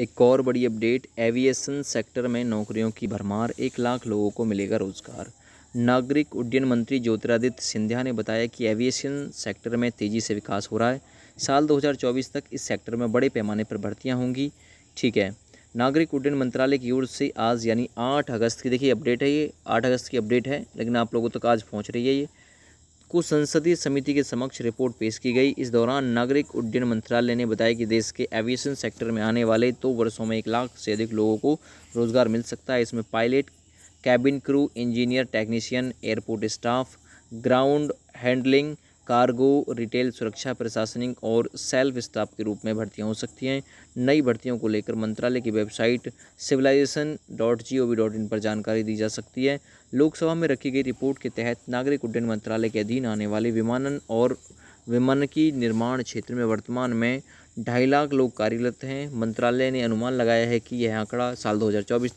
एक और बड़ी अपडेट एविएशन सेक्टर में नौकरियों की भरमार एक लाख लोगों को मिलेगा रोजगार नागरिक उड्डयन मंत्री ज्योतिरादित्य सिंधिया ने बताया कि एविएशन सेक्टर में तेज़ी से विकास हो रहा है साल 2024 तक इस सेक्टर में बड़े पैमाने पर भर्तियाँ होंगी ठीक है नागरिक उड्डयन मंत्रालय की ओर से आज यानी आठ अगस्त की देखिए अपडेट है ये आठ अगस्त की अपडेट है लेकिन आप लोगों तक आज पहुँच रही है ये को संसदीय समिति के समक्ष रिपोर्ट पेश की गई इस दौरान नागरिक उड्डयन मंत्रालय ने बताया कि देश के एविएशन सेक्टर में आने वाले दो तो वर्षों में एक लाख से अधिक लोगों को रोजगार मिल सकता है इसमें pilot cabin crew engineer technician airport staff ground handling cargo retail सुरक्षा प्रशासनिक और सेल्फ स्टाफ के रूप में भर्तियां हो सकती हैं नई भर्तियों को लेकर मंत्रालय की website civilisation dot G O V dot in पर जानकारी दी जा सकती है लोकसभा में रखी गई रिपोर्ट के तहत नागरिक उड्डयन मंत्रालय के अधीन आने वाले विमानन और विमान की निर्माण क्षेत्र में वर्तमान में ढाई लाख लोग कार्यरत हैं मंत्रालय ने अनुमान लगाया है कि यह आंकड़ा साल दो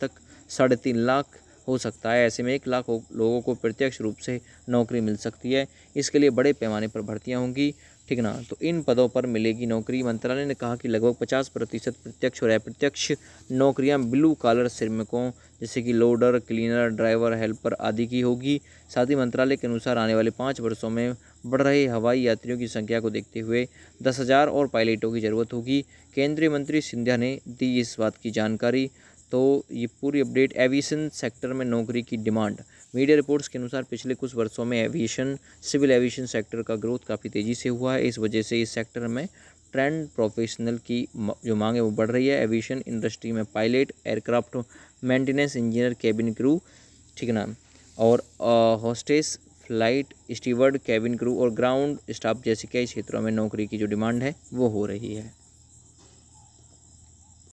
तक साढ़े तीन लाख हो सकता है ऐसे में एक लाख लोगों को प्रत्यक्ष रूप से नौकरी मिल सकती है इसके लिए बड़े पैमाने पर भर्तियाँ होंगी ठीक ना तो इन पदों पर मिलेगी नौकरी मंत्रालय ने कहा कि लगभग 50 प्रतिशत प्रत्यक्ष और अप्रत्यक्ष नौकरियां ब्लू कॉलर श्रमिकों जैसे कि लोडर क्लीनर ड्राइवर हेल्पर आदि की होगी साथ ही मंत्रालय के अनुसार आने वाले पाँच वर्षों में बढ़ रहे हवाई यात्रियों की संख्या को देखते हुए दस हज़ार और पायलटों की जरूरत होगी केंद्रीय मंत्री सिंधिया ने दी इस बात की जानकारी तो ये पूरी अपडेट एविएशन सेक्टर में नौकरी की डिमांड मीडिया रिपोर्ट्स के अनुसार पिछले कुछ वर्षों में एविएशन सिविल एविएशन सेक्टर का ग्रोथ काफ़ी तेज़ी से हुआ है इस वजह से इस सेक्टर में ट्रेंड प्रोफेशनल की जो मांग है वो बढ़ रही है एविएशन इंडस्ट्री में pilot aircraft maintenance engineer cabin crew ठीक ना और hostess flight steward cabin crew और ग्राउंड स्टाफ जैसे कई क्षेत्रों में नौकरी की जो डिमांड है वो हो रही है